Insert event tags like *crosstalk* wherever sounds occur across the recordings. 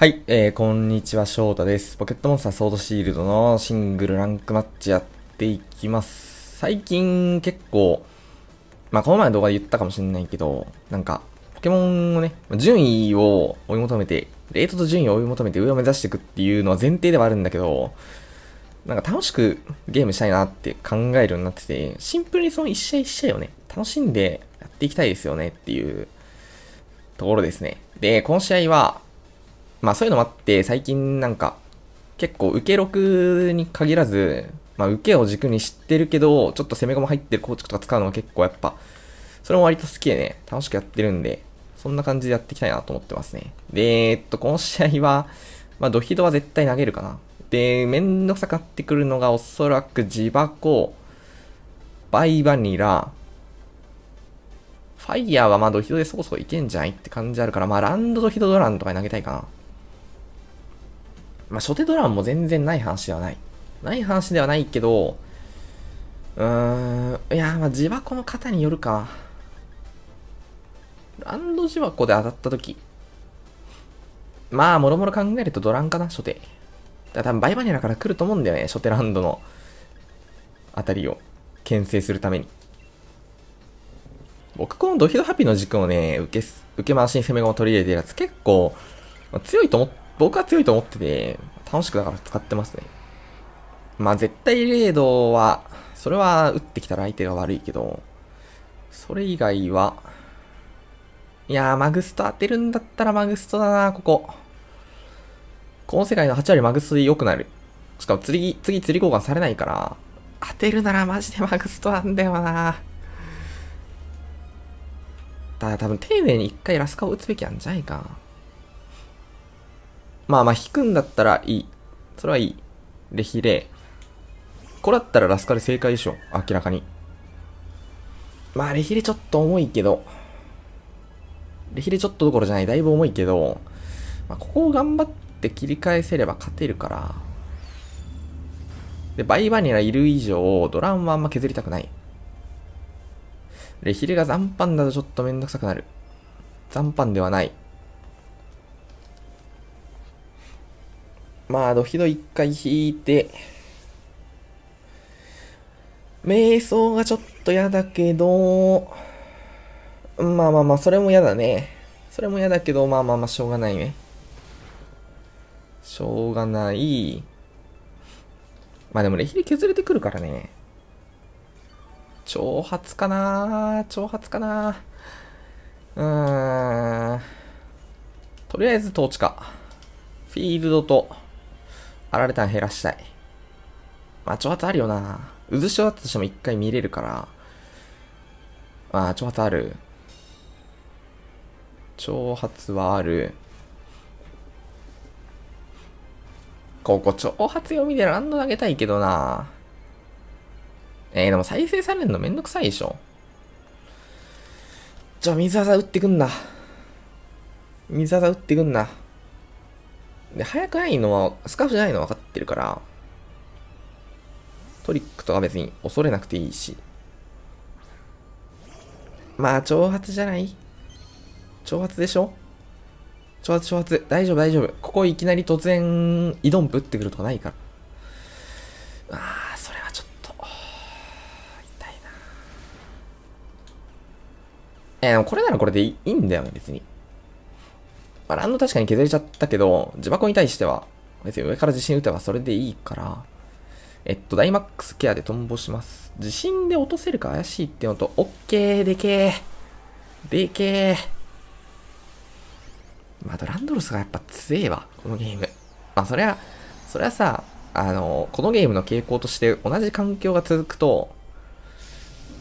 はい、えー、こんにちは、翔太です。ポケットモンスターソードシールドのシングルランクマッチやっていきます。最近結構、まあこの前の動画で言ったかもしれないけど、なんか、ポケモンをね、順位を追い求めて、レートと順位を追い求めて上を目指していくっていうのは前提ではあるんだけど、なんか楽しくゲームしたいなって考えるようになってて、シンプルにその一試合一試合をね、楽しんでやっていきたいですよねっていうところですね。で、この試合は、まあそういうのもあって最近なんか結構受けくに限らず、まあ、受けを軸に知ってるけど、ちょっと攻め込み入ってる構築とか使うのは結構やっぱ、それも割と好きでね、楽しくやってるんで、そんな感じでやっていきたいなと思ってますね。で、えっと、この試合は、まあ、ドヒドは絶対投げるかな。で、めんどくさくってくるのがおそらくバコ、バイバニラ、ファイヤーはまあドヒドでそこそこいけんじゃないって感じあるから、まあランドドヒドドランとかに投げたいかな。まあ、初手ドラマも全然ない話ではない。ない話ではないけど、うーん、いやまあ、自コの型によるか。ランド自コで当たった時。まあ、もろもろ考えるとドランかな、初手。だ多分バイバニラから来ると思うんだよね、初手ランドのあたりを牽制するために。僕、このドヒドハピの軸をね、受け、受け回しに攻め駒を取り入れてるやつ結構、強いと思っ僕は強いと思ってて、楽しくだから使ってますね。まあ絶対レードは、それは打ってきたら相手が悪いけど、それ以外は、いやー、マグスト当てるんだったらマグストだな、ここ。この世界の8割マグストで良くなる。しかも次、次釣り交換されないから、当てるならマジでマグストなんだよな。ただ多分丁寧に一回ラスカを打つべきなんじゃないか。まあまあ引くんだったらいい。それはいい。レヒレこれだったらラスカル正解でしょ。明らかに。まあレヒレちょっと重いけど。レヒレちょっとどころじゃない。だいぶ重いけど。まあ、ここを頑張って切り返せれば勝てるから。で、バイバニラいる以上、ドランはあんま削りたくない。レヒレが残飯だとちょっとめんどくさくなる。残飯ではない。まあ、ドヒド一回引いて、瞑想がちょっと嫌だけど、まあまあまあ、それも嫌だね。それも嫌だけど、まあまあまあ、しょうがないね。しょうがない。まあでも、レヒリ削れてくるからね。挑発かな挑発かなうーん。とりあえず、統治か。フィールドと、あられたん減らしたい。まあ、挑発あるよな。渦潮だったとしても一回見れるから。まあ、挑発ある。挑発はある。ここ、挑発読みでランド投げたいけどな。えー、でも再生されるのめんどくさいでしょ。じゃあ、水技打ってくんな。水技打ってくんな。で、早くないのは、スカーフじゃないのは分かってるから、トリックとか別に恐れなくていいし。まあ、挑発じゃない挑発でしょ挑発、挑発。大丈夫、大丈夫。ここいきなり突然、井戸んぶってくるとかないから。ああ、それはちょっと、痛いな。えー、これならこれでいいんだよね、別に。まあ、ランド確かに削れちゃったけど、自箱に対しては、別に上から地震打てばそれでいいから、えっと、ダイマックスケアでトンボします。地震で落とせるか怪しいってのと、オッケー、でけー。でけー。まあ、ランドロスがやっぱ強えわ、このゲーム。まあ、そりゃ、そりゃさ、あの、このゲームの傾向として同じ環境が続くと、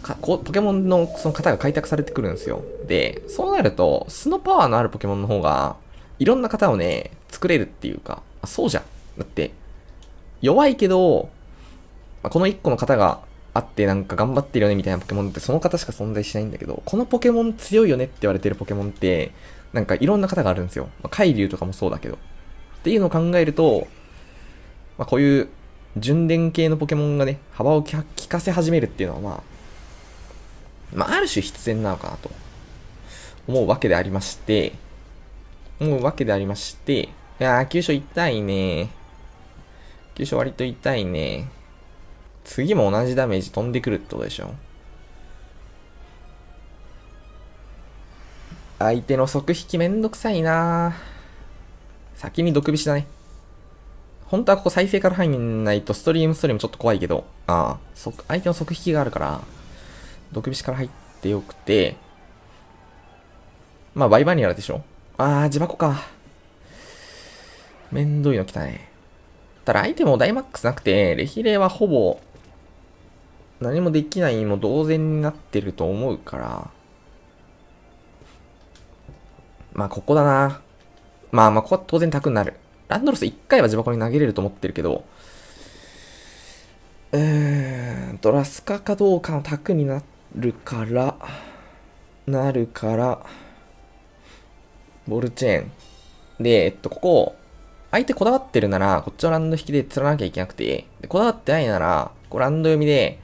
かこうポケモンのその型が開拓されてくるんですよ。で、そうなると、素のパワーのあるポケモンの方が、いろんな型をね、作れるっていうか、あそうじゃん。だって、弱いけど、まあ、この1個の型があってなんか頑張ってるよねみたいなポケモンってその方しか存在しないんだけど、このポケモン強いよねって言われてるポケモンって、なんかいろんな方があるんですよ。まあ、海流とかもそうだけど。っていうのを考えると、まあ、こういう順伝系のポケモンがね、幅を利かせ始めるっていうのはまあ、まあ、ある種必然なのかなと思うわけでありまして、思うわけでありまして、いやー、急所痛いね急所割と痛いね次も同じダメージ飛んでくるってことでしょ相手の即引きめんどくさいな先に毒菱だね。本当はここ再生から入んないとストリームストリームちょっと怖いけど、ああ、相手の即引きがあるから、毒菱から入ってよくて、まあ、バイバニアるでしょあー、自箱か。めんどいの来たね。ただ、相手もダイマックスなくて、レヒレはほぼ、何もできないも同然になってると思うから、まあ、ここだな。まあまあ、ここは当然タクになる。ランドロス1回は自箱に投げれると思ってるけど、うーん、ドラスカかどうかのタクになって、るから、なるから、ボールチェーン。で、えっと、ここ、相手こだわってるなら、こっちのランド引きで釣らなきゃいけなくて、でこだわってないなら、こうランド読みで、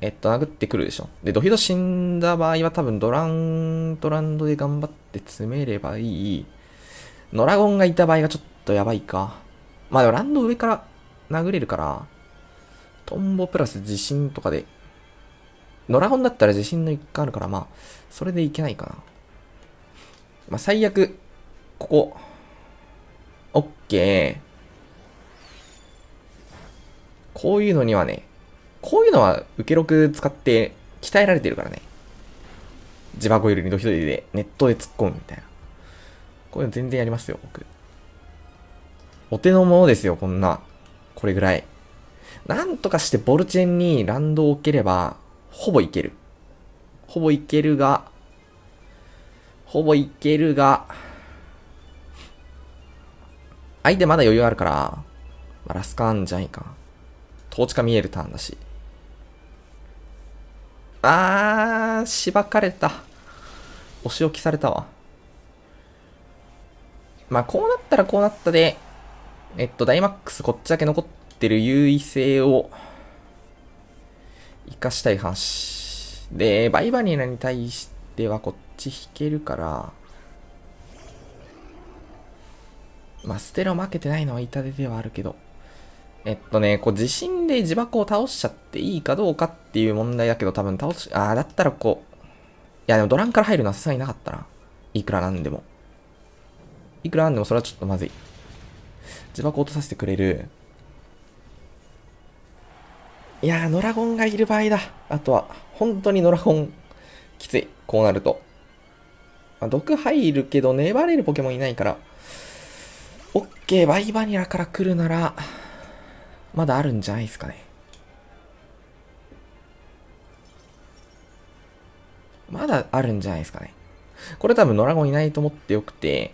えっと、殴ってくるでしょ。で、ドヒド死んだ場合は多分ドラン、とランドで頑張って詰めればいい。ノラゴンがいた場合がちょっとやばいか。まあでもランド上から殴れるから、トンボプラス地震とかでラ良ンだったら地震の一環あるから、まあ、それでいけないかな。まあ、最悪、ここ。オッケー。こういうのにはね、こういうのは受け録使って鍛えられてるからね。自箱よりにドヒドリでネットで突っ込むみたいな。こういうの全然やりますよ、僕。お手の物ですよ、こんな。これぐらい。なんとかしてボルチェンにランドを置ければ、ほぼいける。ほぼいけるが、ほぼいけるが、相手まだ余裕あるから、まあ、ラスカーンじゃないか。トーチカ見えるターンだし。あー、しばかれた。お仕置きされたわ。まあ、こうなったらこうなったで、えっと、ダイマックスこっちだけ残ってる優位性を生かしたい話。で、バイバニラに対してはこっち引けるから、まあ、ステロ負けてないのは痛手ではあるけど。えっとね、こう地震で自爆を倒しちゃっていいかどうかっていう問題だけど、多分倒し、ああ、だったらこう、いやでもドランから入るのはさすがになかったな。いくらなんでも。いくらなんでもそれはちょっとまずい。自爆を落とさせてくれる。いやー、ノラゴンがいる場合だ。あとは、本当にノラゴン、きつい。こうなると。まあ、毒入るけど、粘れるポケモンいないから。オッケー、バイバニラから来るなら、まだあるんじゃないですかね。まだあるんじゃないですかね。これ多分ノラゴンいないと思ってよくて、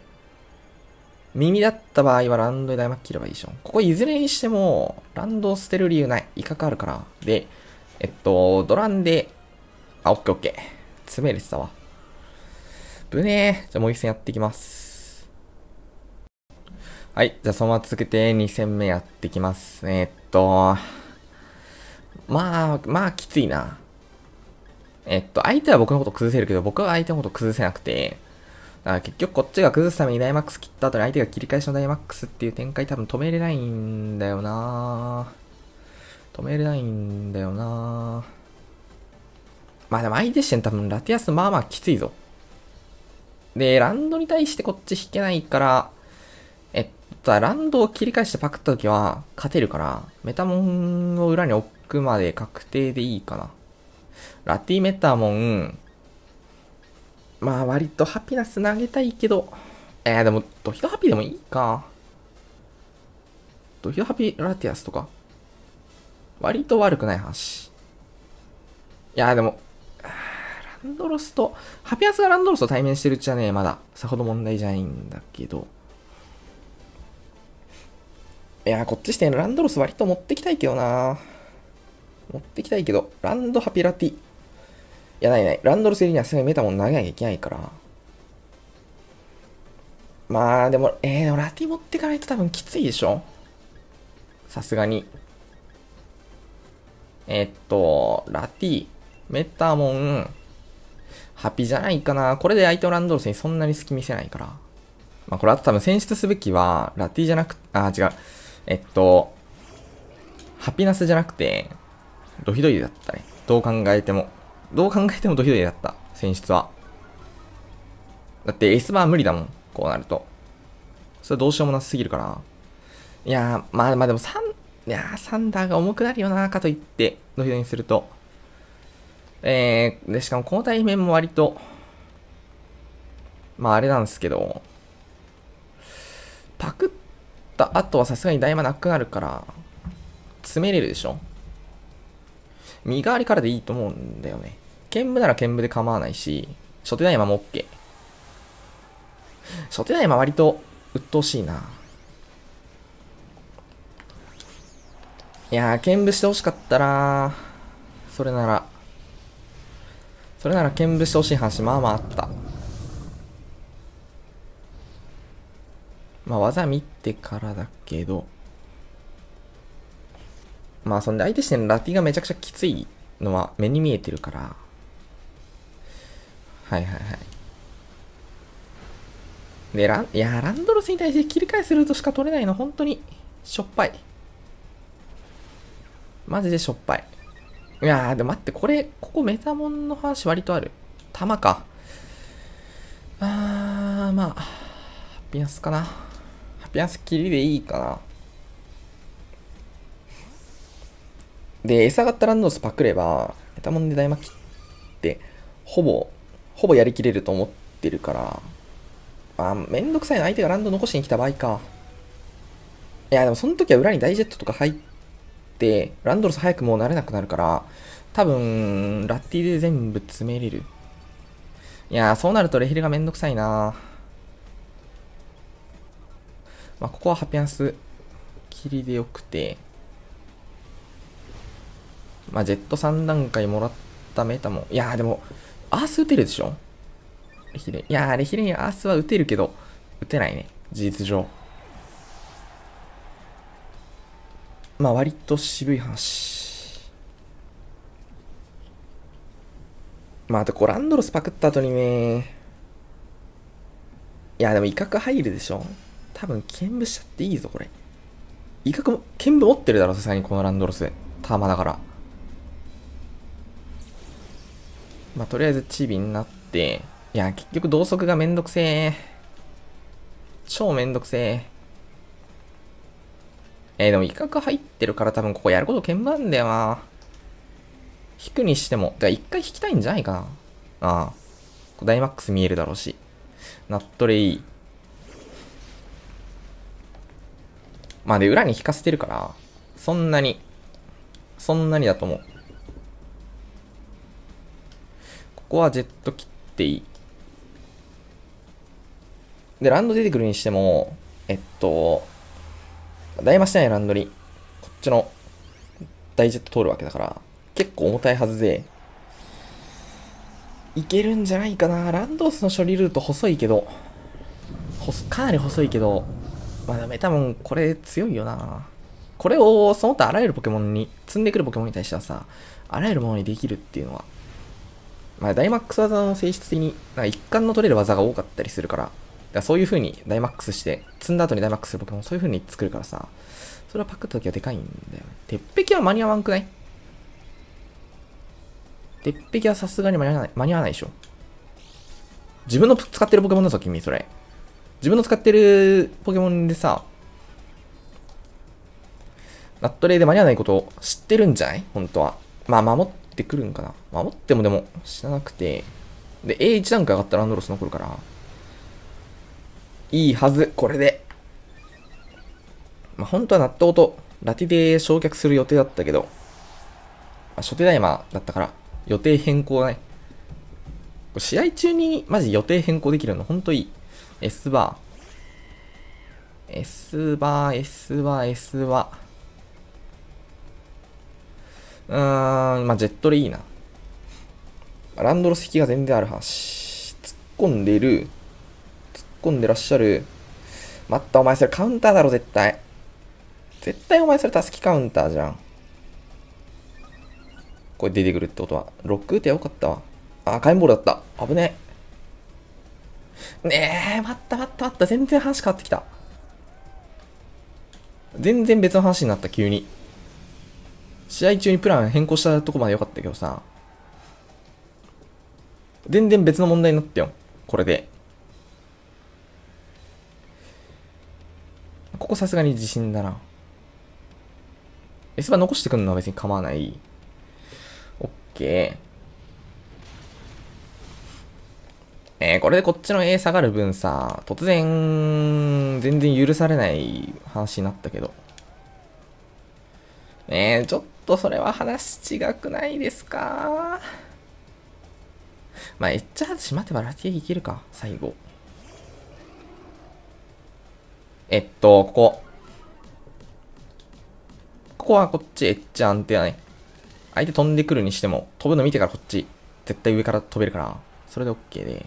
耳だった場合はランドでイマック切ればいいでしょ。ここいずれにしても、ランドを捨てる理由ない。威嚇あるから。で、えっと、ドランで、あ、オッケーオッケー。詰めれてたわ。ぶねえ。じゃあもう一戦やっていきます。はい。じゃあそのまま続けて2戦目やっていきます。えっと、まあ、まあきついな。えっと、相手は僕のこと崩せるけど、僕は相手のこと崩せなくて、あ結局こっちが崩すためにダイマックス切った後に相手が切り返しのダイマックスっていう展開多分止めれないんだよな止めれないんだよなまあでも相手視点多分ラティアスまあまあきついぞ。で、ランドに対してこっち引けないから、えっと、ランドを切り返してパクった時は勝てるから、メタモンを裏に置くまで確定でいいかな。ラティメタモン、まあ割とハピナス投げたいけど、えー、でもドヒドハピでもいいか。ドヒドハピラティアスとか。割と悪くない話。いやでも、ランドロスと、ハピアスがランドロスと対面してるっちゃね、まださほど問題じゃないんだけど。いやこっちしてランドロス割と持ってきたいけどな持ってきたいけど、ランドハピラティ。や、ないない。ランドルス入りにはすぐメタモン投げなきゃいけないから。まあ、でも、えー、でもラティ持ってかないと多分きついでしょさすがに。えー、っと、ラティ、メタモン、ハピじゃないかな。これで相手のランドルスにそんなに隙見せないから。まあ、これあと多分選出すべきは、ラティじゃなく、あ、違う。えっと、ハピナスじゃなくて、ドヒドイだったね。どう考えても。どう考えてもドキドキだった。選出は。だって S バー無理だもん。こうなると。それどうしようもなすぎるから。いやー、まあまあでも3、いやサンダーが重くなるよなかといって、ドキドキすると。えー、で、しかもこの対面も割と、まああれなんですけど、パクった後はさすがに大魔なくなるから、詰めれるでしょ身代わりからでいいと思うんだよね。剣舞なら剣舞で構わないし、初手大魔も OK。初手大魔割と鬱陶しいな。いやー、剣舞してほしかったなそれなら。それなら剣舞してほしい話、まあまああった。まあ、技見てからだけど。まあ、そんで相手してのラティがめちゃくちゃきついのは目に見えてるから。はいはいはい。で、ラン、いや、ランドロスに対して切り替えするとしか取れないの、本当に、しょっぱい。マジでしょっぱい。いやー、でも待って、これ、ここメタモンの話割とある。玉か。あー、まあ、ハピアスかな。ハピアス切りでいいかな。で、餌がったランドスパクれば、下タモンで大巻きって、ほぼ、ほぼやりきれると思ってるから、まあ、めんどくさいな。相手がランド残しに来た場合か。いや、でもその時は裏にダイジェットとか入って、ランドロス早くもう慣れなくなるから、多分、ラッティで全部詰めれる。いやそうなるとレヒルがめんどくさいなまあ、ここはハピアンス切りでよくて、まあ、ジェット3段階もらったメタも。いやーでも、アース打てるでしょレヒレ。いやーレヒレにアースは打てるけど、打てないね。事実上。まあ、割と渋い話。まあ、あと、こう、ランドロスパクった後にね。いや、でも威嚇入るでしょ多分、剣舞しちゃっていいぞ、これ。威嚇も、剣舞持ってるだろ、さすがにこのランドロス。ターマだから。まあ、とりあえずチビになって、いや、結局同速がめんどくせえ。超めんどくせえ。えー、でも威嚇入ってるから多分ここやること鍵盤だよな。引くにしても。てか一回引きたいんじゃないかな。ああ。ダイマックス見えるだろうし。ナットレイ。まあで、裏に引かせてるから、そんなに、そんなにだと思う。ここはジェット切っていい。で、ランド出てくるにしても、えっと、台場してないランドに、こっちのイジェット通るわけだから、結構重たいはずで、いけるんじゃないかな。ランドースの処理ルート細いけど、かなり細いけど、まあダメ、多分これ強いよな。これをその他あらゆるポケモンに、積んでくるポケモンに対してはさ、あらゆるものにできるっていうのはまあ、ダイマックス技の性質的に、一貫の取れる技が多かったりするから、だからそういう風にダイマックスして、積んだ後にダイマックスするポケモン、そういう風に作るからさ、それはパクった時はでかいんだよね。鉄壁は間に合わんくない鉄壁はさすがに間に合わない、間に合わないでしょ。自分の使ってるポケモンだぞ、君、それ。自分の使ってるポケモンでさ、ナットレイで間に合わないことを知ってるんじゃない本当は。まあ、守っってくるんかな。守ってもでも知らなくて。で、A1 段階上がったらアンドロス残るから。いいはず、これで。まあ、本当は納豆とラティで焼却する予定だったけど、まあ、初手大麻だったから、予定変更がね。試合中にマジ予定変更できるの、ほんといい。S バー。S バー、S バー、S バー。うーん、まあ、ジェットでいいな。ランドロス引が全然ある話。突っ込んでる。突っ込んでらっしゃる。待った、お前それカウンターだろ、絶対。絶対お前それタスキカウンターじゃん。これ出てくるってことは。ク打てよかったわ。あ、カインボールだった。危ねえ。ねえ、待った待った待った。全然話変わってきた。全然別の話になった、急に。試合中にプラン変更したとこまで良かったけどさ、全然別の問題になったよ。これで。ここさすがに自信だな。S バ残してくるのは別に構わない。OK。えー、これでこっちの A 下がる分さ、突然、全然許されない話になったけど。えー、ちょっとそれは話違くないですかまあ、エッチャーズしまってばラティエいけるか、最後。えっと、ここ。ここはこっちエッチャー安ってやね。相手飛んでくるにしても、飛ぶの見てからこっち。絶対上から飛べるから。それで OK で。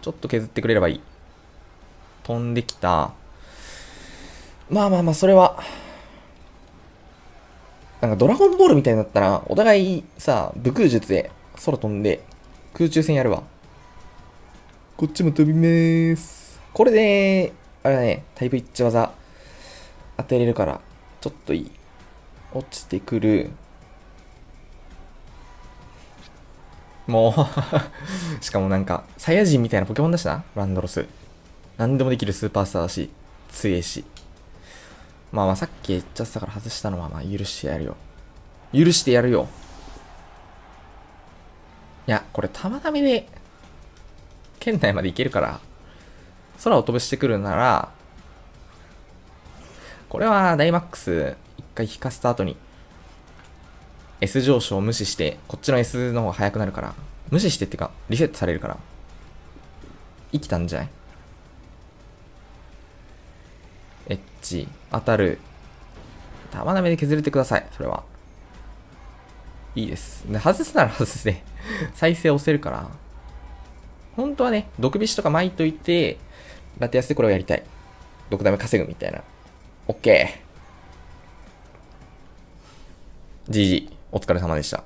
ちょっと削ってくれればいい。飛んできた。まあまあまあ、それは、なんかドラゴンボールみたいになったら、お互いさ、武空術で空飛んで、空中戦やるわ。こっちも飛びまーす。これで、あれだね、タイプ一致技当てれるから、ちょっといい。落ちてくる。もう *laughs* しかもなんか、サイヤ人みたいなポケモンだしな、ランドロス。何でもできるスーパースターだし、強えし。まあまあさっき言っちゃってたから外したのはまあ許してやるよ。許してやるよ。いや、これ玉ためで、県内まで行けるから、空を飛ぶしてくるなら、これはダイマックス一回引かせた後に、S 上昇を無視して、こっちの S の方が速くなるから、無視してっていうか、リセットされるから、生きたんじゃないエッジ、当たる。玉なめで削れてください、それは。いいです。で外すなら外すね。*laughs* 再生押せるから。本当はね、毒菱とか巻いといて、ラテアスでこれをやりたい。毒ダメ稼ぐみたいな。OK。GG。お疲れ様でした。